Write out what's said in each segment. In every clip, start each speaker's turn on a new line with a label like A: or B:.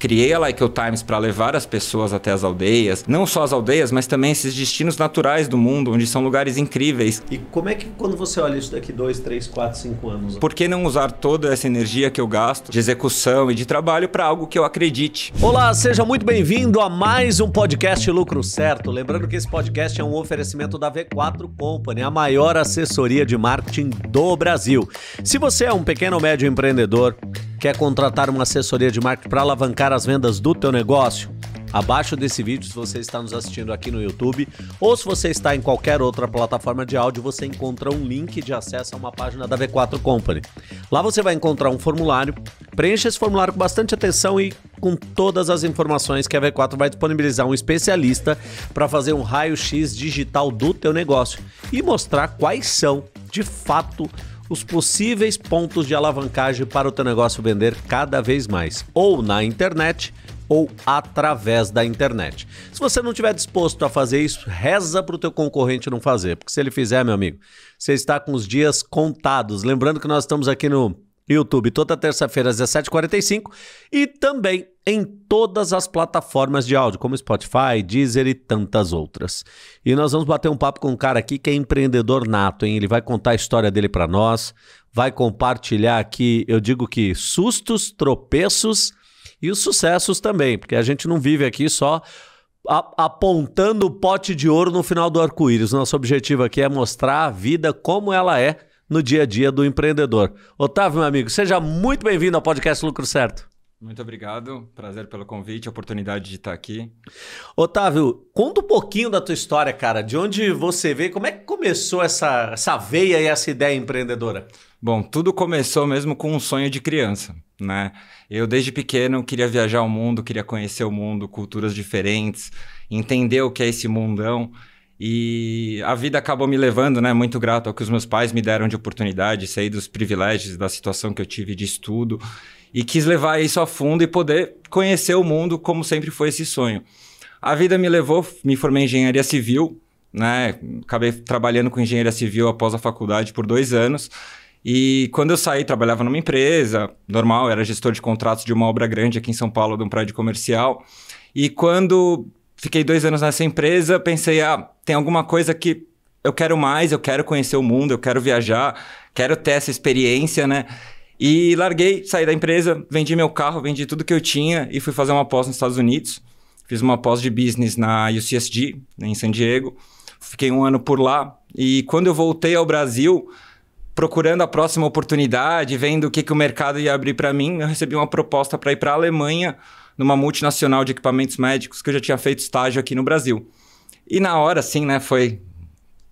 A: Criei a Like o Times para levar as pessoas até as aldeias, não só as aldeias, mas também esses destinos naturais do mundo, onde são lugares incríveis. E
B: como é que quando você olha isso daqui dois, três, quatro,
A: cinco anos? Por que não usar toda essa energia que eu gasto de execução e de trabalho para algo que eu acredite? Olá, seja muito bem-vindo a mais um podcast Lucro Certo. Lembrando que esse podcast
B: é um oferecimento da V4 Company, a maior assessoria de marketing do Brasil. Se você é um pequeno ou médio empreendedor, quer contratar uma assessoria de marketing para alavancar aumentar as vendas do teu negócio? Abaixo desse vídeo, se você está nos assistindo aqui no YouTube ou se você está em qualquer outra plataforma de áudio, você encontra um link de acesso a uma página da V4 Company. Lá você vai encontrar um formulário. Preencha esse formulário com bastante atenção e com todas as informações que a V4 vai disponibilizar um especialista para fazer um raio-x digital do teu negócio e mostrar quais são, de fato, os possíveis pontos de alavancagem para o teu negócio vender cada vez mais, ou na internet ou através da internet. Se você não tiver disposto a fazer isso, reza para o teu concorrente não fazer, porque se ele fizer, meu amigo, você está com os dias contados. Lembrando que nós estamos aqui no YouTube toda terça-feira às 17h45 e também em todas as plataformas de áudio, como Spotify, Deezer e tantas outras. E nós vamos bater um papo com um cara aqui que é empreendedor nato, hein? Ele vai contar a história dele para nós, vai compartilhar aqui, eu digo que sustos, tropeços e os sucessos também, porque a gente não vive aqui só apontando o pote de ouro no final do arco-íris. Nosso objetivo aqui é mostrar a vida como ela é no dia a dia do empreendedor. Otávio, meu amigo, seja muito bem-vindo ao podcast Lucro Certo.
A: Muito obrigado, prazer pelo convite, oportunidade de estar aqui. Otávio, conta um pouquinho da tua história,
B: cara. De onde você veio, como é que começou essa, essa veia e essa ideia empreendedora?
A: Bom, tudo começou mesmo com um sonho de criança, né? Eu desde pequeno queria viajar o mundo, queria conhecer o mundo, culturas diferentes, entender o que é esse mundão. E a vida acabou me levando, né? Muito grato ao que os meus pais me deram de oportunidade, sair dos privilégios, da situação que eu tive de estudo e quis levar isso a fundo e poder conhecer o mundo como sempre foi esse sonho. A vida me levou, me formei em engenharia civil, né? Acabei trabalhando com engenharia civil após a faculdade por dois anos. E quando eu saí, trabalhava numa empresa, normal, era gestor de contratos de uma obra grande aqui em São Paulo, de um prédio comercial. E quando fiquei dois anos nessa empresa, pensei, ah, tem alguma coisa que eu quero mais, eu quero conhecer o mundo, eu quero viajar, quero ter essa experiência, né? E larguei, saí da empresa, vendi meu carro, vendi tudo que eu tinha e fui fazer uma pós nos Estados Unidos. Fiz uma pós de business na UCSD, né, em San Diego. Fiquei um ano por lá. E quando eu voltei ao Brasil, procurando a próxima oportunidade, vendo o que, que o mercado ia abrir para mim, eu recebi uma proposta para ir para a Alemanha, numa multinacional de equipamentos médicos que eu já tinha feito estágio aqui no Brasil. E na hora, sim, né? Foi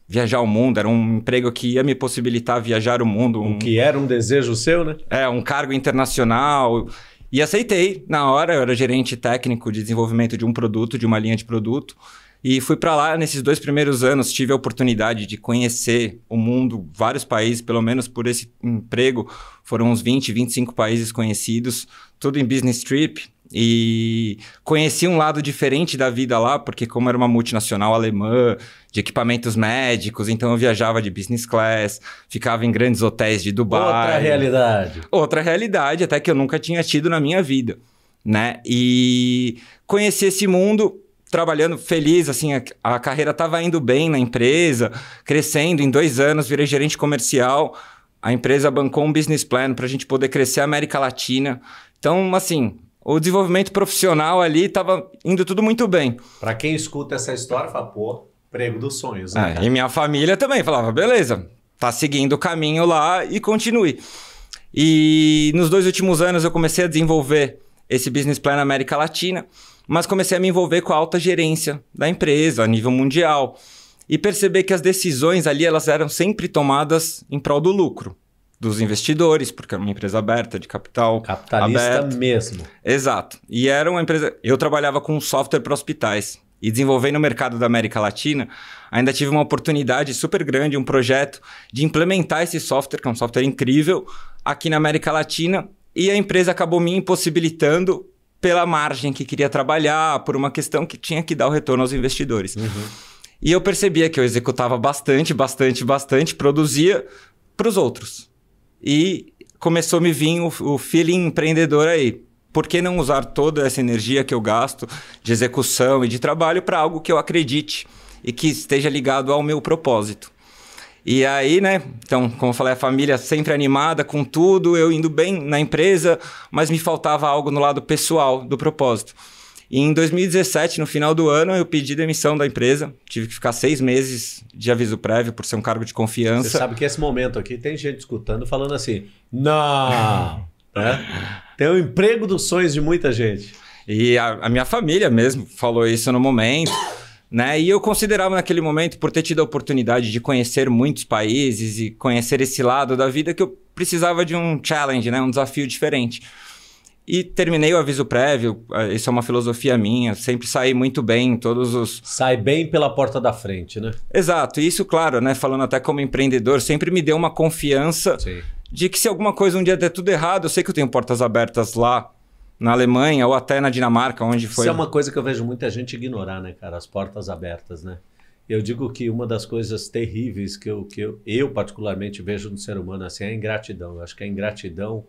A: viajar o mundo, era um emprego que ia me possibilitar viajar o mundo. Um... O que era um desejo seu, né? É, um cargo internacional. E aceitei. Na hora, eu era gerente técnico de desenvolvimento de um produto, de uma linha de produto. E fui para lá nesses dois primeiros anos, tive a oportunidade de conhecer o mundo, vários países, pelo menos por esse emprego, foram uns 20, 25 países conhecidos, tudo em business trip. E conheci um lado diferente da vida lá, porque como era uma multinacional alemã, de equipamentos médicos, então eu viajava de business class, ficava em grandes hotéis de Dubai. Outra realidade. Outra realidade, até que eu nunca tinha tido na minha vida, né? E conheci esse mundo trabalhando feliz, assim, a, a carreira estava indo bem na empresa, crescendo. Em dois anos virei gerente comercial. A empresa bancou um business plan para a gente poder crescer a América Latina. Então, assim, o desenvolvimento profissional ali estava indo tudo muito bem. Para quem escuta essa história, fala, pô, emprego dos sonhos. Né, é, e minha família também falava, beleza, tá seguindo o caminho lá e continue. E nos dois últimos anos eu comecei a desenvolver esse business plan na América Latina, mas comecei a me envolver com a alta gerência da empresa a nível mundial e perceber que as decisões ali elas eram sempre tomadas em prol do lucro dos investidores, porque era é uma empresa aberta, de capital. Capitalista aberto. mesmo. Exato. E era uma empresa. Eu trabalhava com software para hospitais e desenvolvendo o mercado da América Latina, ainda tive uma oportunidade super grande, um projeto de implementar esse software, que é um software incrível, aqui na América Latina, e a empresa acabou me impossibilitando pela margem que queria trabalhar, por uma questão que tinha que dar o retorno aos investidores. Uhum. E eu percebia que eu executava bastante, bastante, bastante, produzia para os outros. E começou a me vir o, o feeling empreendedor aí. Por que não usar toda essa energia que eu gasto de execução e de trabalho para algo que eu acredite e que esteja ligado ao meu propósito? E aí, né? Então, como eu falei, a família sempre animada com tudo, eu indo bem na empresa, mas me faltava algo no lado pessoal do propósito. E em 2017, no final do ano, eu pedi demissão da empresa. Tive que ficar seis meses de aviso prévio por ser um cargo de confiança. Você sabe
B: que esse momento aqui tem gente escutando falando
A: assim: não! Né? Tem o um emprego dos sonhos de muita gente. E a, a minha família mesmo falou isso no momento. Né? E eu considerava naquele momento, por ter tido a oportunidade de conhecer muitos países e conhecer esse lado da vida, que eu precisava de um challenge, né? um desafio diferente. E terminei o aviso prévio, ah, isso é uma filosofia minha, sempre saí muito bem em todos os. Sai bem pela porta da frente, né? Exato, e isso, claro, né? Falando até como empreendedor, sempre me deu uma confiança Sim. de que se alguma coisa um dia der tudo errado, eu sei que eu tenho portas abertas lá na Alemanha ou até na Dinamarca, onde foi. Isso é uma
B: coisa que eu vejo muita gente ignorar, né, cara? As portas abertas, né? Eu digo que uma das coisas terríveis que eu, que eu, eu particularmente vejo no ser humano assim, é a ingratidão. Eu acho que a ingratidão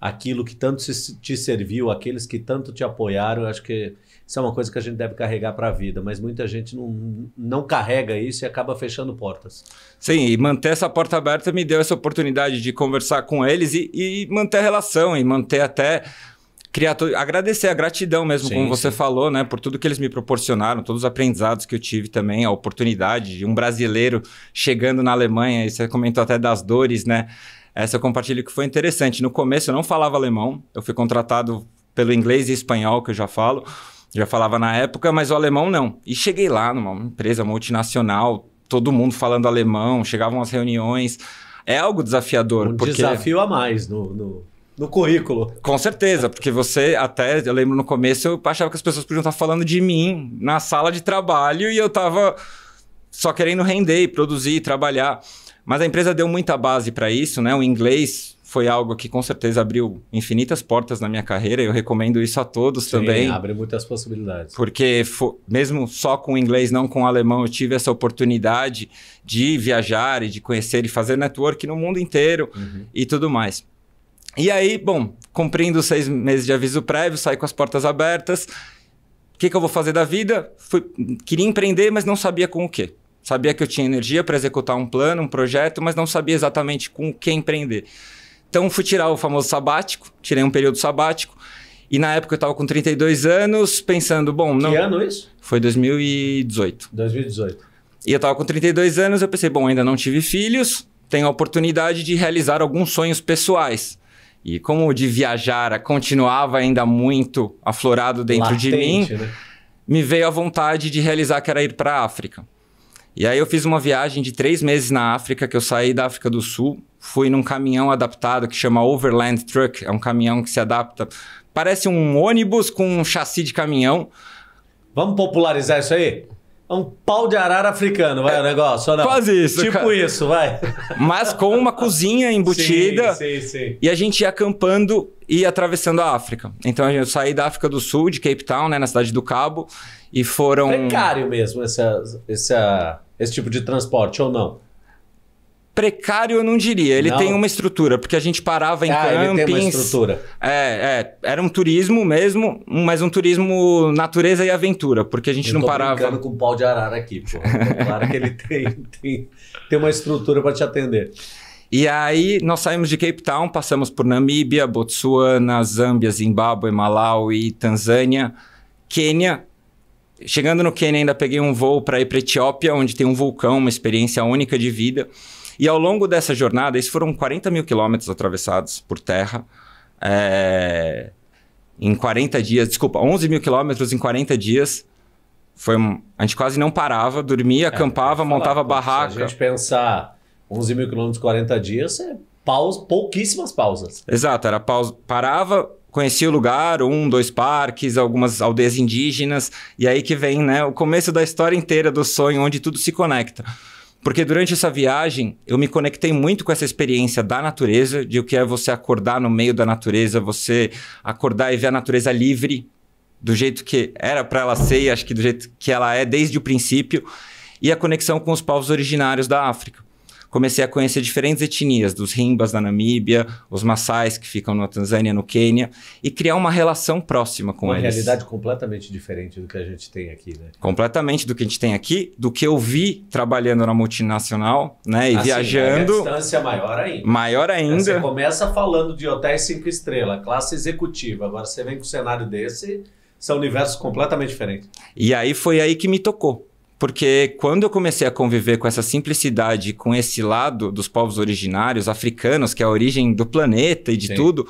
B: aquilo que tanto te serviu, aqueles que tanto te apoiaram. Eu acho que isso é uma coisa que a gente deve carregar para a vida, mas muita gente não, não carrega
A: isso e acaba fechando portas. Sim, e manter essa porta aberta me deu essa oportunidade de conversar com eles e, e manter a relação e manter até criar agradecer a gratidão mesmo sim, como você sim. falou né por tudo que eles me proporcionaram todos os aprendizados que eu tive também a oportunidade de um brasileiro chegando na Alemanha e você comentou até das dores né essa eu compartilho que foi interessante. No começo eu não falava alemão, eu fui contratado pelo inglês e espanhol, que eu já falo, já falava na época, mas o alemão não. E cheguei lá numa empresa multinacional, todo mundo falando alemão, chegavam as reuniões. É algo desafiador. Um porque... desafio a mais no, no, no currículo. Com certeza, porque você até, eu lembro no começo, eu achava que as pessoas podiam estar falando de mim na sala de trabalho e eu estava só querendo render, e produzir, e trabalhar. Mas a empresa deu muita base para isso, né? O inglês foi algo que com certeza abriu infinitas portas na minha carreira. Eu recomendo isso a todos Sim, também. Abre muitas
B: possibilidades.
A: Porque mesmo só com o inglês, não com o alemão, eu tive essa oportunidade de viajar e de conhecer e fazer network no mundo inteiro uhum. e tudo mais. E aí, bom, cumprindo seis meses de aviso prévio, saí com as portas abertas. O que, que eu vou fazer da vida? Fui, queria empreender, mas não sabia com o quê. Sabia que eu tinha energia para executar um plano, um projeto, mas não sabia exatamente com o que empreender. Então fui tirar o famoso sabático, tirei um período sabático. E na época eu estava com 32 anos, pensando, bom, que não. Que ano isso? Foi 2018. 2018. E eu estava com 32 anos, eu pensei, bom, ainda não tive filhos, tenho a oportunidade de realizar alguns sonhos pessoais. E como o de viajar continuava ainda muito aflorado dentro Latente, de mim, né? me veio a vontade de realizar que era ir para a África. E aí eu fiz uma viagem de três meses na África, que eu saí da África do Sul, fui num caminhão adaptado que chama Overland Truck, é um caminhão que se adapta, parece um ônibus com um chassi de caminhão. Vamos popularizar isso aí? É um pau de arara africano, vai é, o negócio, ou não? Quase isso. Tipo cara. isso, vai. Mas com uma cozinha embutida. Sim, sim, sim. E a gente ia acampando e atravessando a África. Então eu saí da África do Sul, de Cape Town, né, na cidade do Cabo, e foram. Precário mesmo esse esse tipo de transporte, ou não? Precário eu não diria. Ele não. tem uma estrutura, porque a gente parava em ah, campings. Ele tem uma estrutura. É, é, era um turismo mesmo, mas um turismo natureza e aventura, porque a gente eu não tô parava. brincando com
B: o pau de arara aqui, pô. É claro que ele tem, tem, tem uma estrutura para te atender.
A: E aí nós saímos de Cape Town, passamos por Namíbia, Botsuana, Zâmbia, Zimbábue, Malawi, Tanzânia, Quênia. Chegando no Quênia ainda peguei um voo para ir para Etiópia, onde tem um vulcão, uma experiência única de vida. E ao longo dessa jornada, esses foram 40 mil quilômetros atravessados por terra. É, em 40 dias, desculpa, 11 mil quilômetros em 40 dias. Foi, a gente quase não parava, dormia, é, acampava, montava falar, barraca. Se a gente pensar 11 mil quilômetros em 40 dias, é
B: pouquíssimas pausas.
A: Exato, era pausa. Parava, conhecia o lugar, um, dois parques, algumas aldeias indígenas, e aí que vem né, o começo da história inteira do sonho, onde tudo se conecta. Porque durante essa viagem, eu me conectei muito com essa experiência da natureza, de o que é você acordar no meio da natureza, você acordar e ver a natureza livre, do jeito que era para ela ser, e acho que do jeito que ela é desde o princípio, e a conexão com os povos originários da África comecei a conhecer diferentes etnias, dos Rimbas na Namíbia, os Maçais que ficam na Tanzânia, no Quênia, e criar uma relação próxima com uma eles. Uma realidade
B: completamente diferente do que a gente tem aqui, né?
A: Completamente do que a gente tem aqui, do que eu vi trabalhando na multinacional, né? E assim, viajando. A
B: distância é maior ainda. Maior ainda. você começa falando de hotéis cinco estrelas, classe executiva. Agora você vem com um cenário desse, são universos completamente diferentes.
A: E aí foi aí que me tocou porque quando eu comecei a conviver com essa simplicidade, com esse lado dos povos originários africanos, que é a origem do planeta e de Sim. tudo,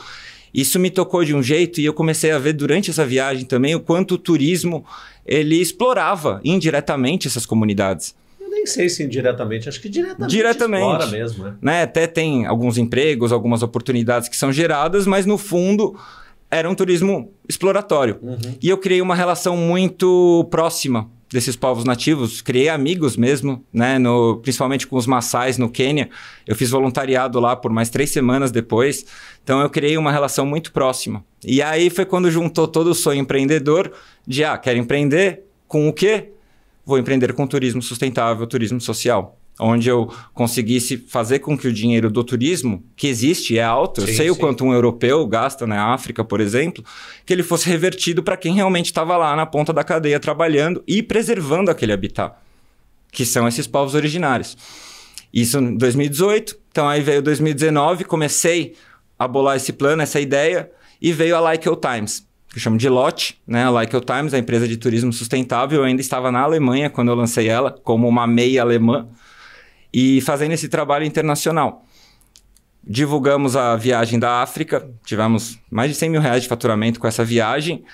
A: isso me tocou de um jeito e eu comecei a ver durante essa viagem também o quanto o turismo ele explorava indiretamente essas comunidades
B: nem sei se indiretamente, acho que diretamente. Diretamente. mesmo, né?
A: né? Até tem alguns empregos, algumas oportunidades que são geradas, mas no fundo era um turismo exploratório. Uhum. E eu criei uma relação muito próxima desses povos nativos, criei amigos mesmo, né, no, principalmente com os maçais no Quênia. Eu fiz voluntariado lá por mais três semanas depois, então eu criei uma relação muito próxima. E aí foi quando juntou todo o sonho empreendedor de, ah, quero empreender com o quê? Vou empreender com turismo sustentável, turismo social onde eu conseguisse fazer com que o dinheiro do turismo, que existe, é alto, eu sei sim. o quanto um europeu gasta na África, por exemplo, que ele fosse revertido para quem realmente estava lá na ponta da cadeia trabalhando e preservando aquele habitat, que são esses povos originários. Isso em 2018, então aí veio 2019, comecei a bolar esse plano, essa ideia, e veio a Like Times, que eu chamo de LOT, né? A Like Times, a empresa de turismo sustentável. Eu ainda estava na Alemanha quando eu lancei ela, como uma meia alemã e fazendo esse trabalho internacional. Divulgamos a viagem da África, tivemos mais de 100 mil reais de faturamento com essa viagem.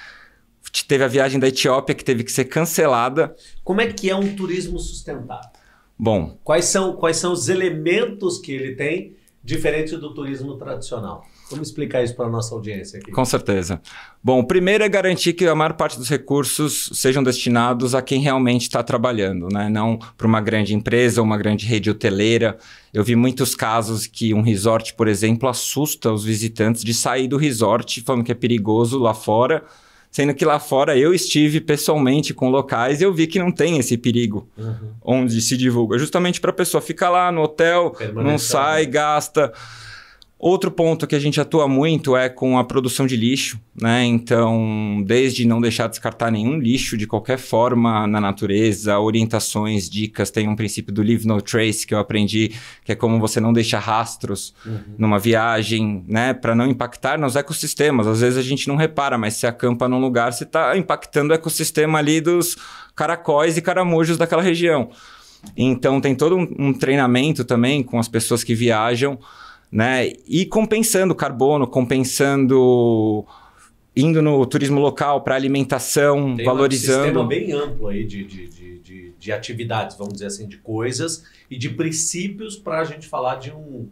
A: Teve a viagem da Etiópia que teve que ser cancelada.
B: Como é que é um turismo sustentável? Bom. Quais são, quais são os elementos que ele tem diferente do turismo tradicional? Vamos explicar isso para a nossa audiência aqui. Com
A: certeza. Bom, primeiro é garantir que a maior parte dos recursos sejam destinados a quem realmente está trabalhando, né? não para uma grande empresa ou uma grande rede hoteleira. Eu vi muitos casos que um resort, por exemplo, assusta os visitantes de sair do resort, falando que é perigoso lá fora, sendo que lá fora eu estive pessoalmente com locais e eu vi que não tem esse perigo uhum. onde se divulga, justamente para a pessoa ficar lá no hotel, Permanece não sai, gasta. Outro ponto que a gente atua muito é com a produção de lixo, né? Então, desde não deixar descartar nenhum lixo de qualquer forma na natureza, orientações, dicas, tem um princípio do Leave No Trace que eu aprendi, que é como você não deixar rastros uhum. numa viagem, né? Para não impactar nos ecossistemas. Às vezes a gente não repara, mas se acampa num lugar, você está impactando o ecossistema ali dos caracóis e caramujos daquela região. Então, tem todo um, um treinamento também com as pessoas que viajam né? E compensando carbono, compensando indo no turismo local para alimentação, Tem valorizando. Um sistema bem
B: amplo aí de, de, de, de, de atividades, vamos dizer assim, de coisas e de princípios para a gente falar de um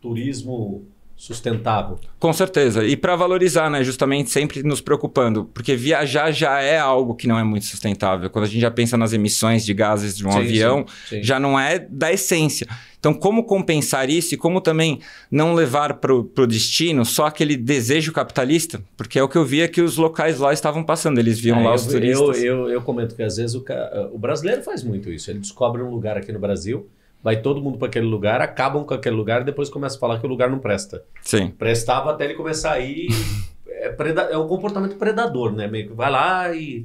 B: turismo sustentável.
A: Com certeza. E para valorizar, né? Justamente sempre nos preocupando, porque viajar já é algo que não é muito sustentável. Quando a gente já pensa nas emissões de gases de um sim, avião, sim, sim. já não é da essência. Então, como compensar isso e como também não levar para o destino só aquele desejo capitalista? Porque é o que eu via que os locais lá estavam passando, eles viam é, lá eu, os turistas. Eu,
B: eu, eu comento que às vezes o, o brasileiro faz muito isso. Ele descobre um lugar aqui no Brasil vai todo mundo para aquele lugar, acabam com aquele lugar e depois começa a falar que o lugar não presta. Sim. Prestava até ele começar a ir. é, preda, é um comportamento predador, né? Meio que vai lá e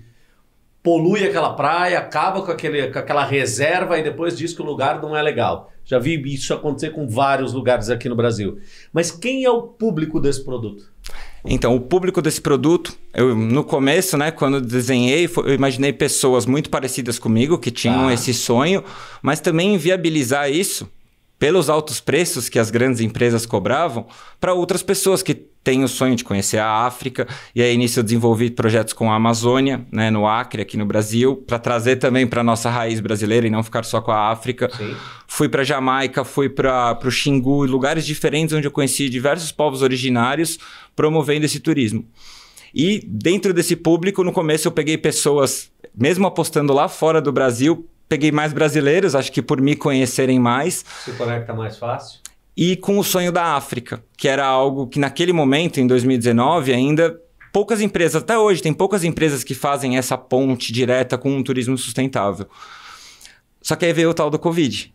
B: polui aquela praia, acaba com, aquele, com aquela reserva e depois diz que o lugar não é legal. Já vi isso acontecer com vários lugares aqui no Brasil. Mas quem é o público desse produto?
A: Então, o público desse produto, eu no começo, né, quando desenhei, eu imaginei pessoas muito parecidas comigo que tinham ah. esse sonho, mas também viabilizar isso pelos altos preços que as grandes empresas cobravam para outras pessoas que têm o sonho de conhecer a África. E aí, nisso, eu desenvolvi projetos com a Amazônia, né, no Acre, aqui no Brasil, para trazer também para nossa raiz brasileira e não ficar só com a África. Sim. Fui para Jamaica, fui para o Xingu, lugares diferentes onde eu conheci diversos povos originários promovendo esse turismo. E dentro desse público, no começo eu peguei pessoas, mesmo apostando lá fora do Brasil, peguei mais brasileiros, acho que por me conhecerem mais.
B: Se conecta mais fácil.
A: E com o sonho da África, que era algo que naquele momento, em 2019, ainda poucas empresas, até hoje, tem poucas empresas que fazem essa ponte direta com o um turismo sustentável. Só que aí veio o tal do Covid.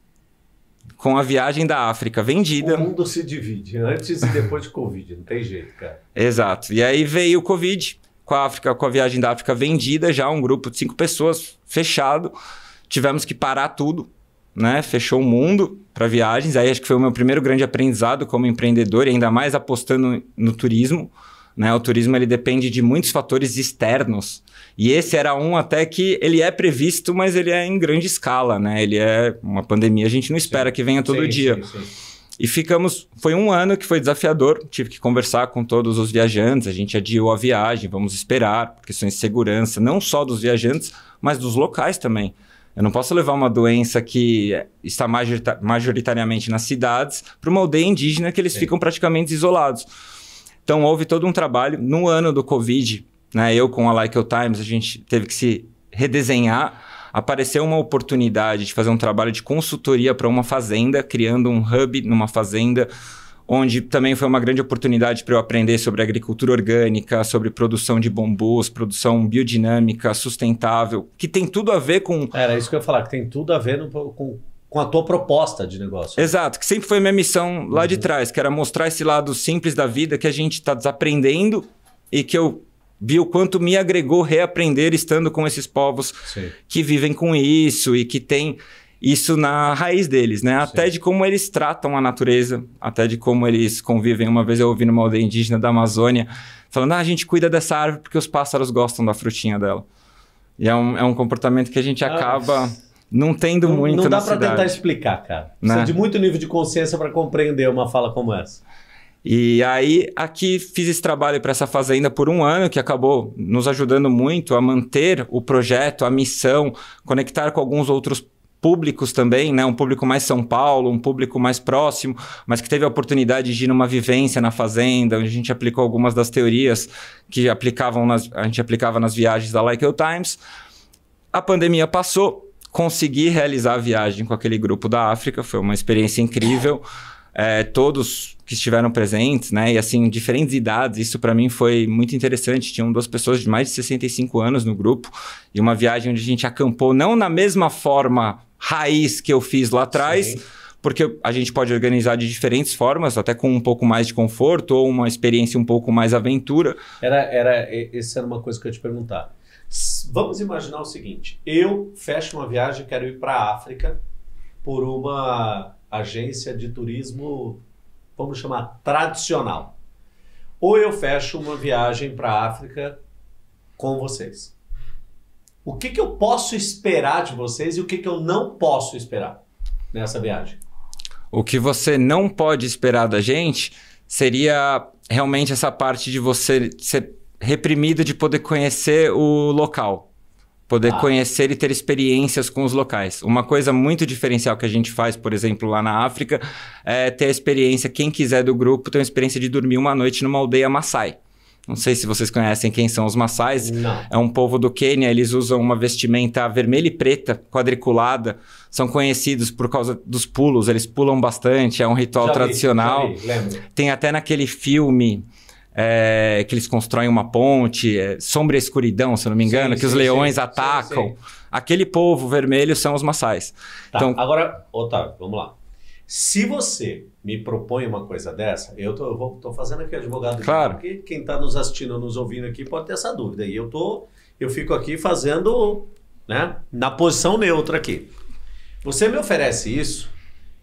A: Com a viagem da África vendida. O
B: mundo se divide, antes e depois de Covid, não tem jeito, cara.
A: Exato. E aí veio o Covid, com a África, com a viagem da África vendida, já um grupo de cinco pessoas fechado tivemos que parar tudo, né? Fechou o mundo para viagens. Aí acho que foi o meu primeiro grande aprendizado como empreendedor, e ainda mais apostando no turismo. Né? O turismo ele depende de muitos fatores externos. E esse era um até que ele é previsto, mas ele é em grande escala, né? Ele é uma pandemia, a gente não espera sim. que venha todo sim, dia. Sim, e ficamos, foi um ano que foi desafiador, tive que conversar com todos os viajantes, a gente adiou a viagem, vamos esperar, por questões de segurança, não só dos viajantes, mas dos locais também. Eu não posso levar uma doença que está majoritariamente nas cidades para uma aldeia indígena que eles ficam praticamente isolados. Então houve todo um trabalho no ano do Covid, né? Eu com a Like Times, a gente teve que se redesenhar. Apareceu uma oportunidade de fazer um trabalho de consultoria para uma fazenda, criando um hub numa fazenda onde também foi uma grande oportunidade para eu aprender sobre agricultura orgânica, sobre produção de bombus, produção biodinâmica, sustentável, que tem tudo a ver com. Era isso que eu ia falar, que tem tudo a ver no, com, com a tua proposta de negócio. Exato, que sempre foi minha missão lá uhum. de trás, que era mostrar esse lado simples da vida que a gente está desaprendendo e que eu vi o quanto me agregou reaprender estando com esses povos Sim. que vivem com isso e que têm isso na raiz deles, né? Sim. Até de como eles tratam a natureza, até de como eles convivem. Uma vez eu ouvi numa aldeia indígena da Amazônia falando: ah, a gente cuida dessa árvore porque os pássaros gostam da frutinha dela. E é um, é um comportamento que a gente acaba. não tendo não, muito não dá para tentar explicar, cara. Né? Precisa né? de muito nível de consciência para compreender uma fala como essa. E aí, aqui fiz esse trabalho para essa fazenda por um ano, que acabou nos ajudando muito a manter o projeto, a missão, conectar com alguns outros públicos também, né? Um público mais São Paulo, um público mais próximo, mas que teve a oportunidade de ir numa vivência na fazenda, onde a gente aplicou algumas das teorias que aplicavam nas, a gente aplicava nas viagens da Like Times. A pandemia passou, consegui realizar a viagem com aquele grupo da África, foi uma experiência incrível. É, todos que estiveram presentes, né? E assim, diferentes idades, isso para mim foi muito interessante. Tinham duas pessoas de mais de 65 anos no grupo e uma viagem onde a gente acampou não na mesma forma raiz que eu fiz lá atrás. Porque a gente pode organizar de diferentes formas, até com um pouco mais de conforto ou uma experiência um pouco mais aventura.
B: Era, era, essa era uma coisa que eu ia te perguntar. Vamos imaginar o seguinte: eu fecho uma viagem, quero ir para a África por uma agência de turismo, vamos chamar tradicional. Ou eu fecho uma viagem para a África com vocês. O que, que eu posso esperar de vocês e o que, que eu não posso esperar nessa viagem?
A: O que você não pode esperar da gente seria realmente essa parte de você ser reprimido de poder conhecer o local, poder ah. conhecer e ter experiências com os locais. Uma coisa muito diferencial que a gente faz, por exemplo, lá na África, é ter a experiência, quem quiser do grupo, ter a experiência de dormir uma noite numa aldeia Maasai. Não sei se vocês conhecem quem são os Maçais. É um povo do Quênia, eles usam uma vestimenta vermelha e preta, quadriculada. São conhecidos por causa dos pulos, eles pulam bastante, é um ritual já tradicional. Vi, vi, Tem até naquele filme é, que eles constroem uma ponte, é, sombra e escuridão, se não me engano, sim, que sim, os leões sim, atacam. Aquele povo vermelho são os Maçais. Tá, então,
B: agora, Otávio, vamos lá. Se você me propõe uma coisa dessa, eu tô, eu vou, tô fazendo aqui advogado. Claro. Porque quem está nos assistindo, nos ouvindo aqui, pode ter essa dúvida. E eu tô, eu fico aqui fazendo, né, na posição neutra aqui. Você me oferece isso,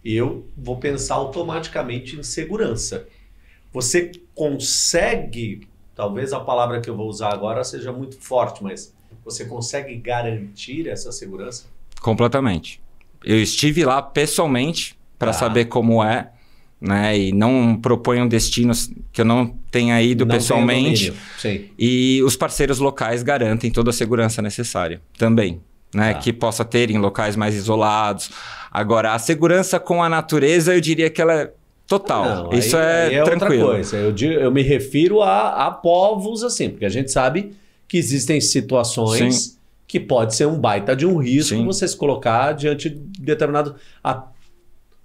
B: eu vou pensar automaticamente em segurança. Você consegue, talvez a palavra que eu vou usar agora seja muito forte, mas você consegue garantir essa segurança?
A: Completamente. Eu estive lá pessoalmente para ah. Tá. saber como é né? E não proponham destinos que eu não tenha ido não pessoalmente. e os parceiros locais garantem toda a segurança necessária também. Né, ah. Que possa ter em locais mais isolados. Agora, a segurança com a natureza, eu diria que ela é total. Não, Isso é aí, é, é tranquilo. Outra coisa.
B: Eu, digo, eu me refiro a, a povos, assim, porque a gente sabe que existem situações Sim. que pode ser um baita de um risco Sim. você se colocar diante de determinado. A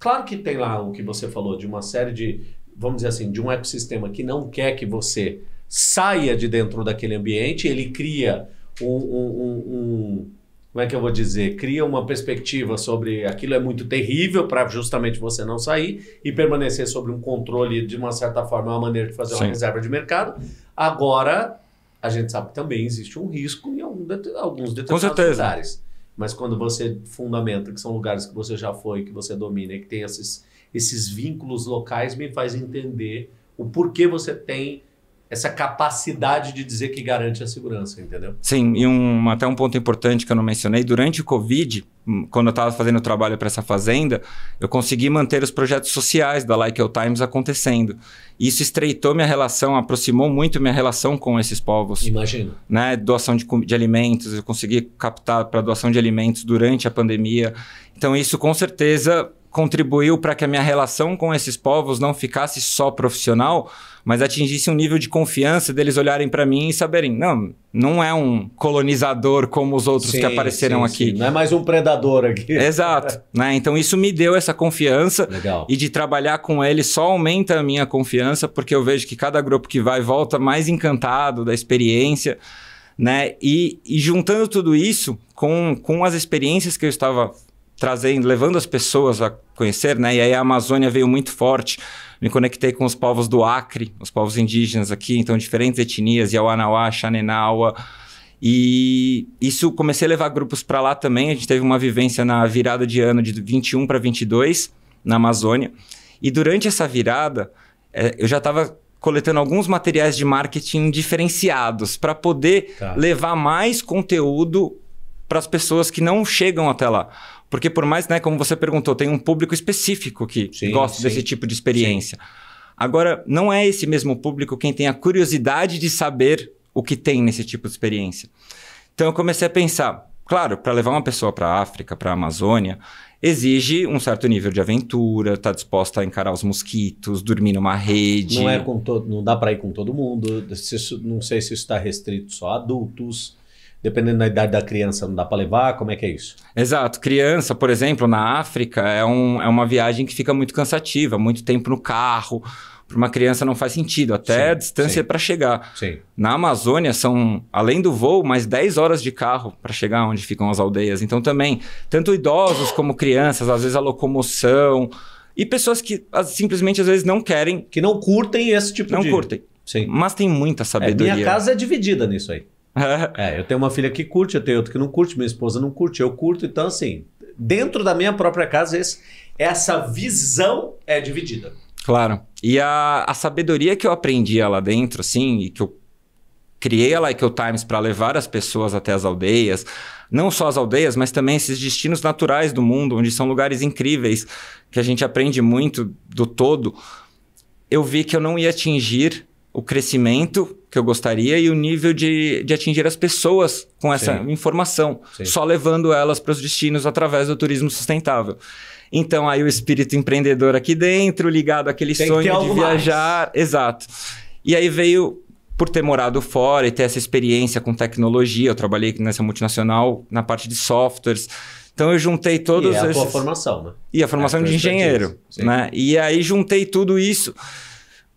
B: Claro que tem lá o que você falou, de uma série de, vamos dizer assim, de um ecossistema que não quer que você saia de dentro daquele ambiente, ele cria um, um, um como é que eu vou dizer? Cria uma perspectiva sobre aquilo é muito terrível para justamente você não sair e permanecer sobre um controle, de uma certa forma, uma maneira de fazer Sim. uma reserva de mercado. Agora, a gente sabe que também existe um risco em algum, alguns determinados lugares. Mas quando você fundamenta que são lugares que você já foi, que você domina e que tem esses, esses vínculos locais, me faz entender o porquê você tem essa capacidade de dizer que garante a segurança, entendeu?
A: Sim, e um, até um ponto importante que eu não mencionei, durante o Covid, hum, quando eu estava fazendo trabalho para essa fazenda, eu consegui manter os projetos sociais da Like Your Times acontecendo. Isso estreitou minha relação, aproximou muito minha relação com esses povos. Imagino. Né? Doação de, de alimentos, eu consegui captar para doação de alimentos durante a pandemia. Então, isso com certeza contribuiu para que a minha relação com esses povos não ficasse só profissional, mas atingisse um nível de confiança deles olharem para mim e saberem, não, não é um colonizador como os outros sim, que apareceram sim, aqui. Sim. Não é mais um predador aqui. Exato, né? Então isso me deu essa confiança Legal. e de trabalhar com eles só aumenta a minha confiança, porque eu vejo que cada grupo que vai volta mais encantado da experiência. Né? E, e, juntando tudo isso com, com as experiências que eu estava trazendo, levando as pessoas a conhecer, né? E aí a Amazônia veio muito forte. Me conectei com os povos do Acre, os povos indígenas aqui, então diferentes etnias, Yawanawá, Xanenawa. E isso comecei a levar grupos para lá também. A gente teve uma vivência na virada de ano de 21 para 22 na Amazônia. E durante essa virada, é, eu já estava coletando alguns materiais de marketing diferenciados para poder tá. levar mais conteúdo para as pessoas que não chegam até lá. Porque por mais, né, como você perguntou, tem um público específico que sim, gosta sim. desse tipo de experiência. Sim. Agora, não é esse mesmo público quem tem a curiosidade de saber o que tem nesse tipo de experiência. Então eu comecei a pensar, claro, para levar uma pessoa para a África, para a Amazônia, exige um certo nível de aventura, tá disposta a encarar os mosquitos, dormir numa rede. Não é
B: com todo, não dá para ir com todo mundo. Não sei se isso está restrito só a adultos. Dependendo da idade da criança, não dá para levar? Como é que é isso?
A: Exato. Criança, por exemplo, na África, é, um, é uma viagem que fica muito cansativa, muito tempo no carro. Para uma criança não faz sentido, até sim, a distância para chegar. Sim. Na Amazônia são, além do voo, mais 10 horas de carro para chegar onde ficam as aldeias. Então também, tanto idosos como crianças, às vezes a locomoção, e pessoas que simplesmente às vezes não querem. Que não curtem esse tipo não de. Não curtem. Sim. Mas tem muita sabedoria. É, minha casa é dividida nisso aí. é, eu tenho
B: uma filha que curte, eu tenho outra que não curte, minha esposa não curte, eu curto, então assim, dentro da minha própria casa, esse, essa visão é dividida.
A: Claro. E a, a sabedoria que eu aprendi lá dentro, assim, e que eu criei a Like o Times para levar as pessoas até as aldeias, não só as aldeias, mas também esses destinos naturais do mundo, onde são lugares incríveis, que a gente aprende muito do todo. Eu vi que eu não ia atingir o crescimento que eu gostaria e o nível de, de atingir as pessoas com essa Sim. informação, Sim. só levando elas para os destinos através do turismo sustentável. Então, aí o espírito empreendedor aqui dentro, ligado àquele Tem sonho de viajar. Mais. Exato. E aí veio, por ter morado fora e ter essa experiência com tecnologia, eu trabalhei nessa multinacional na parte de softwares. Então eu juntei todos e é a esses... formação, né? E a formação é, de engenheiro, né? E aí juntei tudo isso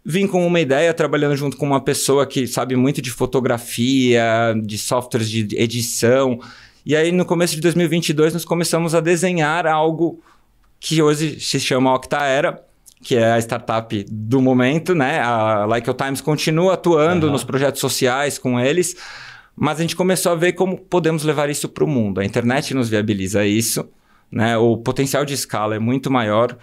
A: vim com uma ideia, trabalhando junto com uma pessoa que sabe muito de fotografia, de softwares de edição. E aí, no começo de 2022, nós começamos a desenhar algo que hoje se chama Octaera, que é a startup do momento, né? A Like Times continua atuando uhum. nos projetos sociais com eles, mas a gente começou a ver como podemos levar isso para o mundo. A internet nos viabiliza isso, né? O potencial de escala é muito maior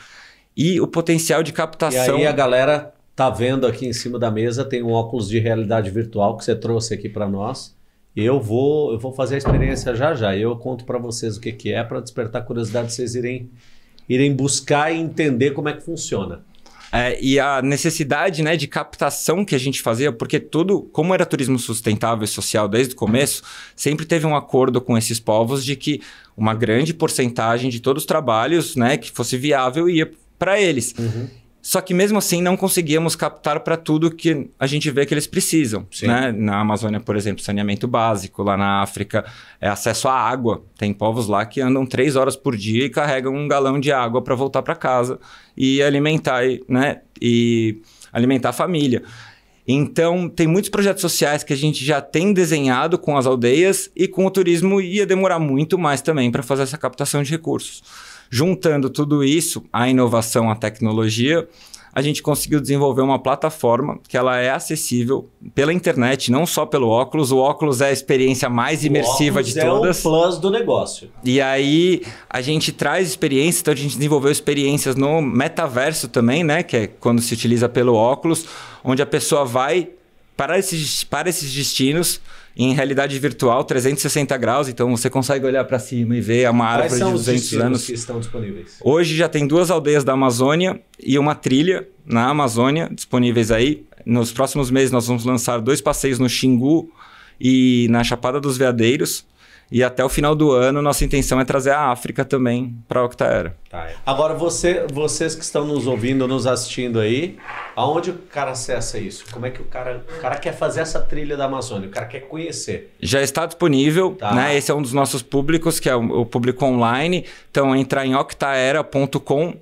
A: e o potencial de captação. E aí a
B: galera
A: tá vendo aqui
B: em cima da mesa tem um óculos de realidade virtual que você trouxe aqui para nós. Eu vou, eu vou fazer a experiência já já. Eu conto para vocês o que, que é para despertar curiosidade, vocês irem
A: irem buscar e entender como é que funciona. É, e a necessidade né, de captação que a gente fazia, porque tudo, como era turismo sustentável e social desde o começo, sempre teve um acordo com esses povos de que uma grande porcentagem de todos os trabalhos né, que fosse viável ia para eles. Uhum. Só que mesmo assim não conseguíamos captar para tudo que a gente vê que eles precisam. Né? Na Amazônia, por exemplo, saneamento básico, lá na África, é acesso à água. Tem povos lá que andam três horas por dia e carregam um galão de água para voltar para casa e alimentar, né? E alimentar a família. Então, tem muitos projetos sociais que a gente já tem desenhado com as aldeias e com o turismo ia demorar muito mais também para fazer essa captação de recursos. Juntando tudo isso, a inovação, a tecnologia, a gente conseguiu desenvolver uma plataforma que ela é acessível pela internet, não só pelo óculos. O óculos é a experiência mais imersiva de todas.
B: É o plus do negócio.
A: E aí a gente traz experiência, então a gente desenvolveu experiências no metaverso também, né? Que é quando se utiliza pelo óculos, onde a pessoa vai para esses, para esses destinos em realidade virtual 360 graus, então você consegue olhar para cima e ver é uma Quais árvore de 200 anos. que
B: estão disponíveis?
A: Hoje já tem duas aldeias da Amazônia e uma trilha na Amazônia disponíveis aí. Nos próximos meses nós vamos lançar dois passeios no Xingu e na Chapada dos Veadeiros, e até o final do ano, nossa intenção é trazer a África também para a Octaera. Tá, é. Agora, você, vocês que estão nos ouvindo, nos assistindo aí, aonde o
B: cara acessa isso? Como é que o cara, o cara quer fazer essa trilha da Amazônia? O cara quer conhecer.
A: Já está disponível, tá. né? Esse é um dos nossos públicos, que é o, o público online. Então, entrar em octaera.com.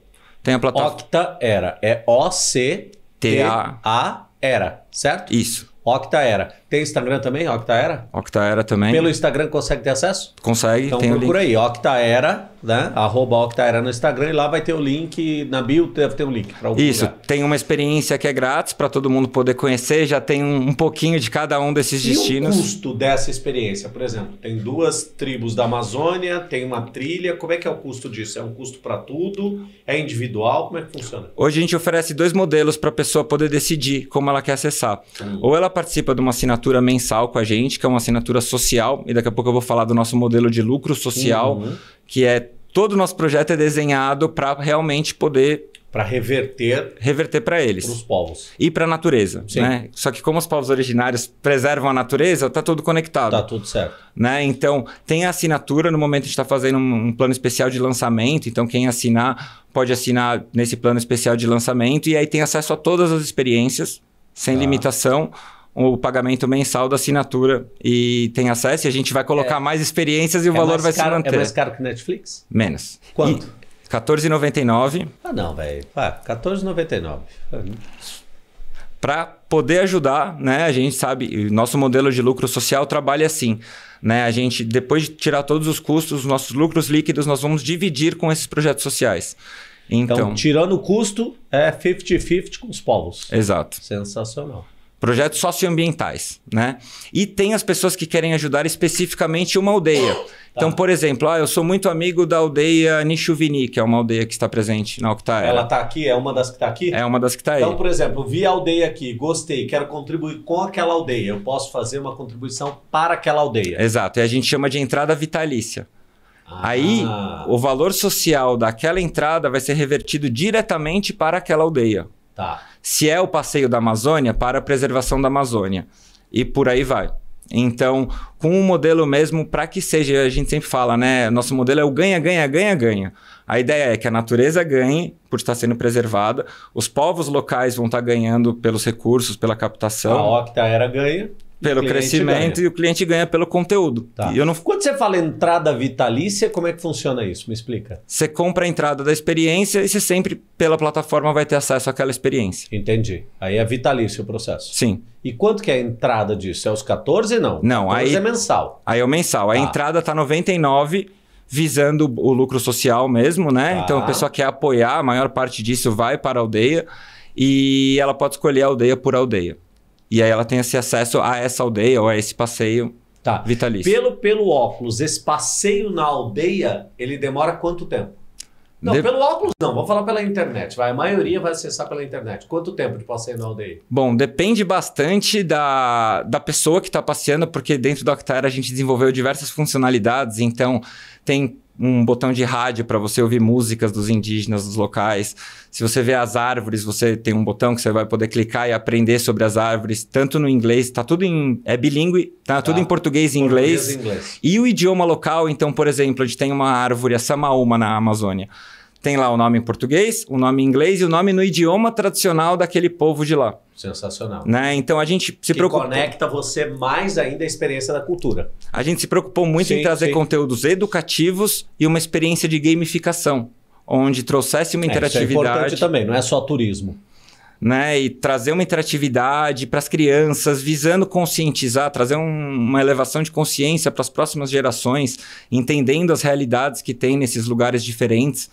A: Tem a plataforma. Octaera.
B: É O-C-T-A-Era, certo? Isso. Octaera. Tem Instagram também, Octaera?
A: Octaera também. Pelo
B: Instagram consegue ter acesso?
A: Consegue, então, tem procura aí,
B: Octaera, né? Arroba Octaera no Instagram e lá vai ter o link, na bio deve ter um link. Isso, lugar.
A: tem uma experiência que é grátis para todo mundo poder conhecer, já tem um, um pouquinho de cada um desses e destinos. E o custo
B: dessa experiência, por exemplo, tem duas tribos da Amazônia, tem uma trilha, como é que é o custo disso? É um custo para tudo? É individual? Como é que funciona?
A: Hoje a gente oferece dois modelos para a pessoa poder decidir como ela quer acessar. Hum. Ou ela participa de uma assinatura assinatura mensal com a gente, que é uma assinatura social, e daqui a pouco eu vou falar do nosso modelo de lucro social, uhum. que é todo o nosso projeto é desenhado para realmente poder para reverter reverter para eles os povos e para a natureza Sim. né só que como os povos originários preservam a natureza tá tudo conectado tá tudo certo né então tem a assinatura no momento a gente está fazendo um, um, plano especial de lançamento então quem assinar pode assinar nesse plano especial de lançamento e aí tem acesso a todas as experiências sem tá. limitação o pagamento mensal da assinatura e tem acesso e a gente vai colocar é, mais experiências e o é valor vai caro, se é manter. É mais
B: caro que Netflix?
A: Menos. Quanto? E, Ah, não, velho. Ah, Para poder ajudar, né? A gente sabe, nosso modelo de lucro social trabalha assim. Né? A gente, depois de tirar todos os custos, nossos lucros líquidos, nós vamos dividir com esses projetos sociais. Então, então tirando o custo, é 50-50 com os povos. Exato. Sensacional projetos socioambientais, né? E tem as pessoas que querem ajudar especificamente uma aldeia. Tá. Então, por exemplo, ah, eu sou muito amigo da aldeia Nishuvini, que é uma aldeia que está presente na Octaera. Ela está
B: aqui? É uma das que está aqui? É uma das que está aí. Então, por exemplo, vi a aldeia aqui, gostei, quero contribuir com aquela aldeia. Eu posso fazer uma contribuição
A: para aquela aldeia. Exato, e a gente chama de entrada vitalícia. Ah. Aí, o valor social daquela entrada vai ser revertido diretamente para aquela aldeia. Tá. Se é o passeio da Amazônia, para a preservação da Amazônia. E por aí vai. Então, com o modelo mesmo, para que seja, a gente sempre fala, né? Nosso modelo é o ganha, ganha, ganha, ganha. A ideia é que a natureza ganhe por estar sendo preservada, os povos locais vão estar ganhando pelos recursos, pela captação. A Octa era ganha pelo crescimento ganha. e o cliente ganha pelo conteúdo.
B: Tá. E eu não... Quando você fala entrada vitalícia, como é que funciona isso? Me explica. Você compra a entrada da experiência e você sempre, pela plataforma, vai ter acesso àquela experiência. Entendi. Aí é vitalício
A: o processo. Sim. E quanto que é a entrada disso? É os 14 não? Não, aí é mensal. Aí é o mensal. Tá. A entrada tá 99 visando o lucro social mesmo, né? Tá. Então a pessoa quer apoiar, a maior parte disso vai para a aldeia e ela pode escolher aldeia por aldeia. E aí ela tem esse acesso a essa aldeia ou a esse passeio tá. vitalício. Pelo,
B: pelo óculos, esse passeio na aldeia, ele demora quanto tempo? Não, de... pelo óculos não, vou falar pela internet. Vai, a maioria vai acessar pela internet. Quanto tempo de passeio na aldeia?
A: Bom, depende bastante da, da pessoa que está passeando, porque dentro do Octara a gente desenvolveu diversas funcionalidades, então tem um botão de rádio para você ouvir músicas dos indígenas dos locais. Se você vê as árvores, você tem um botão que você vai poder clicar e aprender sobre as árvores, tanto no inglês, tá tudo em é bilíngue, tá, tudo em tá. português e inglês. inglês. E o idioma local, então, por exemplo, a gente tem uma árvore, a samaúma na Amazônia. Tem lá o nome em português, o nome em inglês e o nome no idioma tradicional daquele povo de lá.
B: Sensacional.
A: Né? Então a gente se que conecta
B: você mais ainda a experiência da cultura.
A: A gente se preocupou muito sim, em trazer sim. conteúdos educativos e uma experiência de gamificação, onde trouxesse uma interatividade. É, isso é importante também, não é só turismo. Né, e trazer uma interatividade para as crianças, visando conscientizar, trazer um, uma elevação de consciência para as próximas gerações, entendendo as realidades que tem nesses lugares diferentes.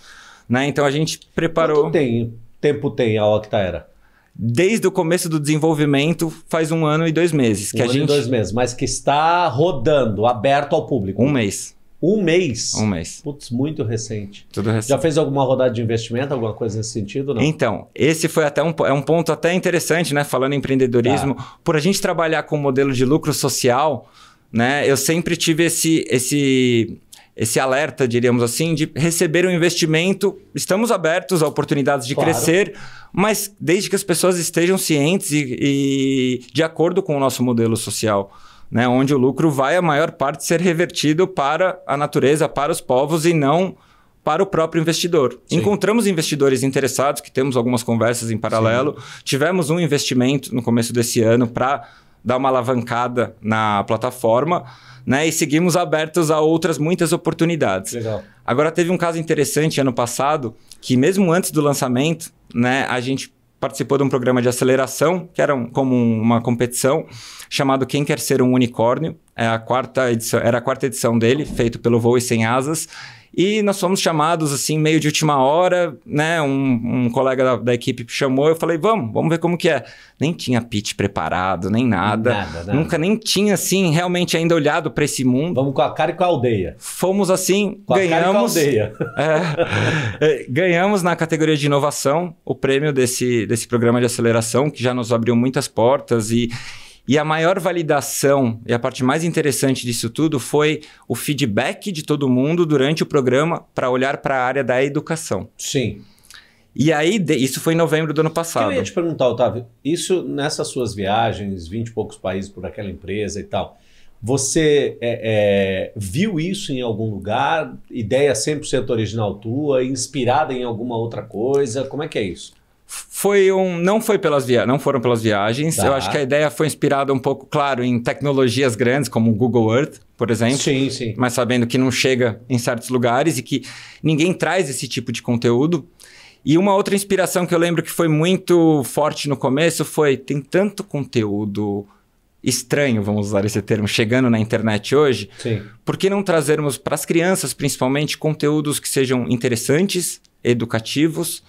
A: Né? Então a gente preparou. Quanto tem, tempo tem a Octaera? Desde o começo do desenvolvimento, faz um ano e dois meses. Um que a ano gente... e dois meses, mas que está rodando, aberto ao
B: público. Um mês. Um mês? Um mês. Putz, muito recente. Tudo recente. Já fez alguma rodada
A: de investimento, alguma coisa nesse sentido? Não? Então, esse foi até um, é um ponto até interessante, né? Falando em empreendedorismo. Tá. Por a gente trabalhar com um modelo de lucro social, né? Eu sempre tive esse, esse esse alerta, diríamos assim, de receber um investimento. Estamos abertos a oportunidades de claro. crescer, mas desde que as pessoas estejam cientes e, e de acordo com o nosso modelo social. Né, onde o lucro vai a maior parte ser revertido para a natureza, para os povos e não para o próprio investidor. Sim. Encontramos investidores interessados, que temos algumas conversas em paralelo. Sim. Tivemos um investimento no começo desse ano para dar uma alavancada na plataforma, né? E seguimos abertos a outras muitas oportunidades. Legal. Agora teve um caso interessante ano passado que mesmo antes do lançamento, né, a gente participou de um programa de aceleração, que era um, como uma competição, chamado Quem Quer Ser um Unicórnio. É a quarta edição, era a quarta edição dele, feito pelo Voo e Sem Asas. E nós fomos chamados, assim, meio de última hora, né? Um, um colega da, da, equipe chamou, eu falei, vamos, vamos ver como que é. Nem tinha pitch preparado, nem nada. nada, nada. Nunca nem tinha, assim, realmente ainda olhado para esse mundo. Vamos com a cara e com a aldeia. Fomos, assim, com ganhamos... A cara e com a aldeia. É. é, ganhamos na categoria de inovação o prêmio desse, desse programa de aceleração, que já nos abriu muitas portas e... E a maior validação e a parte mais interessante disso tudo foi o feedback de todo mundo durante o programa para olhar para a área da educação. Sim. E aí, isso foi em novembro do ano passado. Eu ia te perguntar, Otávio, isso nessas
B: suas viagens, 20 e poucos países por aquela empresa e tal, você é, é, viu isso em algum lugar? Ideia 100% original tua, inspirada em alguma outra coisa? Como é que é isso?
A: foi um não foi pelas via, não foram pelas viagens. Tá. Eu acho que a ideia foi inspirada um pouco, claro, em tecnologias grandes como o Google Earth, por exemplo. Sim, sim. Mas sabendo que não chega em certos lugares e que ninguém traz esse tipo de conteúdo. E uma outra inspiração que eu lembro que foi muito forte no começo foi tem tanto conteúdo estranho, vamos usar esse termo, chegando na internet hoje. Sim. Por que não trazermos para as crianças, principalmente, conteúdos que sejam interessantes, educativos?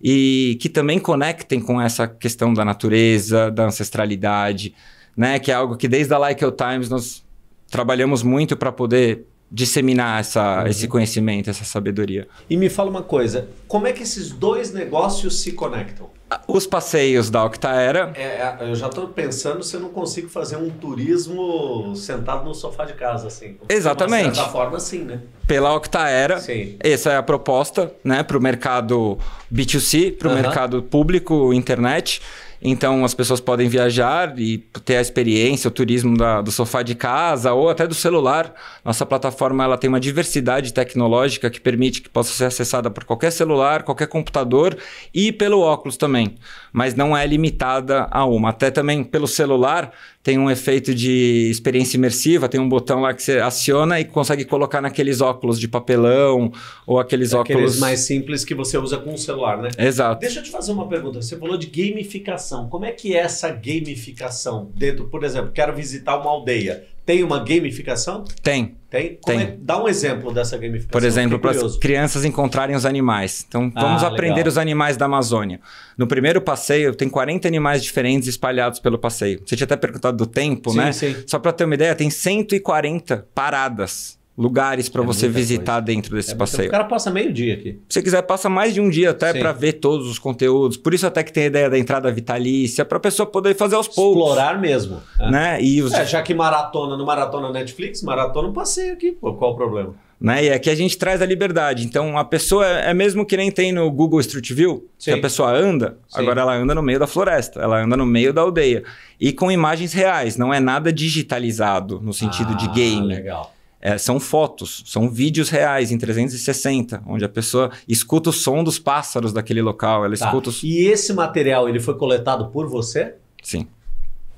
A: e que também conectem com essa questão da natureza, da ancestralidade, né? Que é algo que desde a Like Your Times nós trabalhamos muito para poder disseminar essa, uhum. esse conhecimento, essa sabedoria. E me fala uma coisa,
B: como é que esses dois negócios se conectam?
A: Ah, os passeios da Octaera.
B: É, é, eu já estou pensando se eu não consigo fazer um turismo sentado no sofá de casa, assim. Exatamente. De certa forma, sim, né?
A: Pela Octaera. Sim. Essa é a proposta, né? Para o mercado B2C, para o uhum. mercado público, internet. Então as pessoas podem viajar e ter a experiência, o turismo da, do sofá de casa ou até do celular. Nossa plataforma ela tem uma diversidade tecnológica que permite que possa ser acessada por qualquer celular, qualquer computador e pelo óculos também. Mas não é limitada a uma. Até também pelo celular, tem um efeito de experiência imersiva, tem um botão lá que você aciona e consegue colocar naqueles óculos de papelão ou aqueles Aqueles óculos mais
B: simples que você usa com o celular, né? Exato. Deixa eu te fazer uma pergunta. Você falou de gamificação. Como é que é essa gamificação? Dentro, por exemplo, quero visitar uma aldeia. Tem uma gamificação? Tem. Tem? Tem. É? Dá um exemplo dessa gamificação. Por exemplo, para as
A: crianças encontrarem os animais. Então, ah, vamos ah, aprender legal. os animais da Amazônia. No primeiro passeio, tem 40 animais diferentes espalhados pelo passeio. Você tinha até perguntado do tempo, sim, né? Sim. Só para ter uma ideia, tem 140 paradas lugares para é você visitar coisa. dentro desse é passeio. O cara
B: passa meio dia aqui.
A: Se você quiser, passa mais de um dia até para ver todos os conteúdos. Por isso até que tem a ideia da entrada vitalícia, para a pessoa poder fazer aos poucos. Explorar mesmo. É. Né? E os... é, já que
B: maratona, no Maratona Netflix, maratona um passeio aqui. Pô, qual o problema?
A: Né? E aqui a gente traz a liberdade. Então, a pessoa é, é mesmo que nem tem no Google Street View, Sim. que a pessoa anda, Sim. agora ela anda no meio da floresta, ela anda no meio da aldeia. E com imagens reais, não é nada digitalizado no sentido ah, de game. legal. É, são fotos, são vídeos reais em 360, onde a pessoa escuta o som dos pássaros daquele local, ela tá. escuta os... E esse material, ele foi coletado por você? Sim.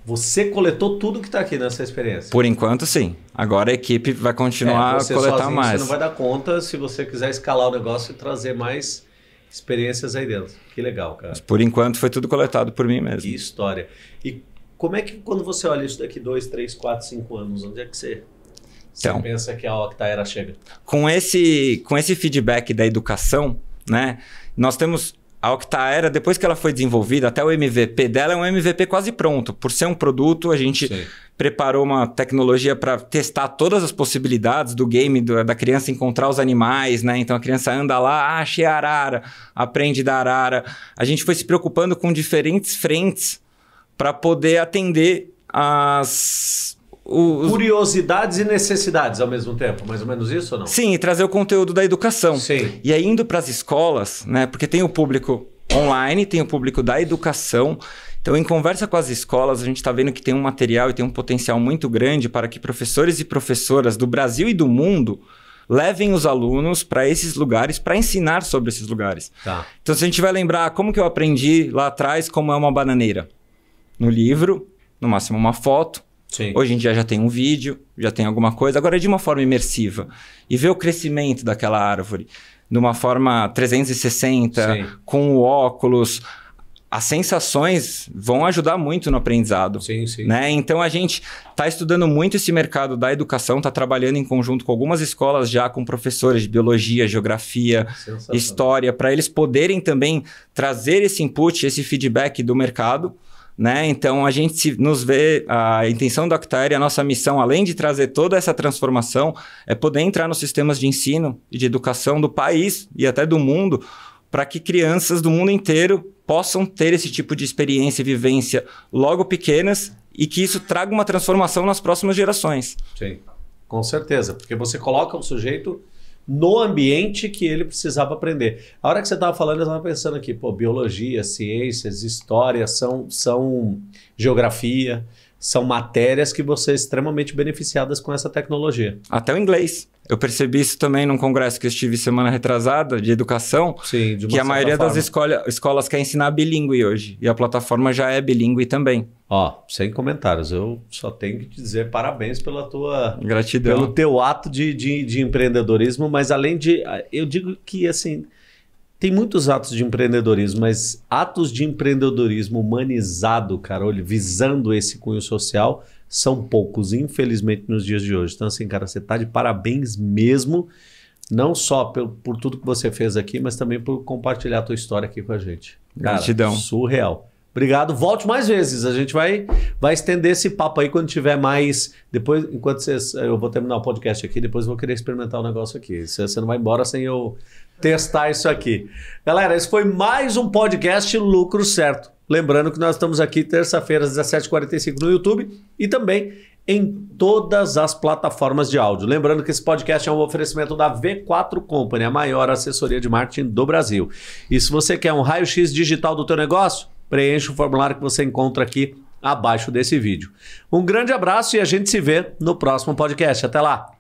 B: Você coletou tudo que está aqui nessa experiência?
A: Por enquanto, sim. Agora a equipe vai continuar é, você a coletar sozinho, mais. Você não vai
B: dar conta se você quiser escalar o negócio e trazer mais experiências aí dentro. Que legal, cara. Mas
A: por enquanto foi tudo coletado por mim mesmo. Que história.
B: E como é que quando você olha isso daqui dois, três, quatro, cinco anos, onde é que você então, Você pensa que a Octaera tá, chega?
A: Com esse, com esse feedback da educação, né? Nós temos a Octaera, depois que ela foi desenvolvida, até o MVP dela é um MVP quase pronto. Por ser um produto, a gente Sim. preparou uma tecnologia para testar todas as possibilidades do game, do, da criança encontrar os animais, né? Então a criança anda lá, ah, achei a arara, aprende da arara. A gente foi se preocupando com diferentes frentes para poder atender as os... Curiosidades e necessidades ao mesmo tempo, mais ou menos isso ou não? Sim, e trazer o conteúdo da educação. Sim. E aí indo para as escolas, né? Porque tem o público online, tem o público da educação. Então, em conversa com as escolas, a gente está vendo que tem um material e tem um potencial muito grande para que professores e professoras do Brasil e do mundo levem os alunos para esses lugares para ensinar sobre esses lugares. Tá. Então, se a gente vai lembrar como que eu aprendi lá atrás como é uma bananeira, no livro, no máximo uma foto, Sim. Hoje em dia já tem um vídeo, já tem alguma coisa, agora é de uma forma imersiva. E ver o crescimento daquela árvore de uma forma 360, Sim. com o óculos, as sensações vão ajudar muito no aprendizado. Sim, sim. Né? Então a gente está estudando muito esse mercado da educação, está trabalhando em conjunto com algumas escolas já, com professores de biologia, geografia, história, para eles poderem também trazer esse input, esse feedback do mercado né? Então a gente nos vê a intenção do Actare, a nossa missão, além de trazer toda essa transformação, é poder entrar nos sistemas de ensino e de educação do país e até do mundo, para que crianças do mundo inteiro possam ter esse tipo de experiência e vivência logo pequenas e que isso traga uma transformação nas próximas gerações. Sim, com certeza,
B: porque você coloca o sujeito no ambiente que ele precisava aprender. A hora que você estava falando, eu estava pensando aqui, pô, biologia, ciências, história, são, são geografia, são matérias que você é extremamente beneficiadas com essa tecnologia.
A: Até o inglês. Eu percebi isso também num congresso que eu estive semana retrasada de educação, Sim, de que a maioria forma. das escolas quer ensinar bilíngue hoje e a plataforma já é bilíngue também. Ó, sem comentários, eu só tenho que te
B: dizer parabéns pela tua gratidão, pelo teu ato de, de, de empreendedorismo, mas além de, eu digo que assim tem muitos atos de empreendedorismo, mas atos de empreendedorismo humanizado, Carol, visando esse cunho social, são poucos, infelizmente, nos dias de hoje. Então, assim, cara, você está de parabéns mesmo, não só por, por tudo que você fez aqui, mas também por compartilhar a tua história aqui com a gente. Cara, Gratidão. Surreal. Obrigado. Volte mais vezes. A gente vai, vai estender esse papo aí quando tiver mais. Depois, enquanto vocês. Eu vou terminar o podcast aqui, depois eu vou querer experimentar o um negócio aqui. Você, não vai embora sem eu testar isso aqui. Galera, esse foi mais um podcast Lucro Certo. Lembrando que nós estamos aqui terça-feira, às 17h45 no YouTube e também em todas as plataformas de áudio. Lembrando que esse podcast é um oferecimento da V4 Company, a maior assessoria de marketing do Brasil. E se você quer um raio-x digital do teu negócio, preencha o formulário que você encontra aqui abaixo desse vídeo. Um grande abraço e a gente se vê no próximo podcast. Até lá!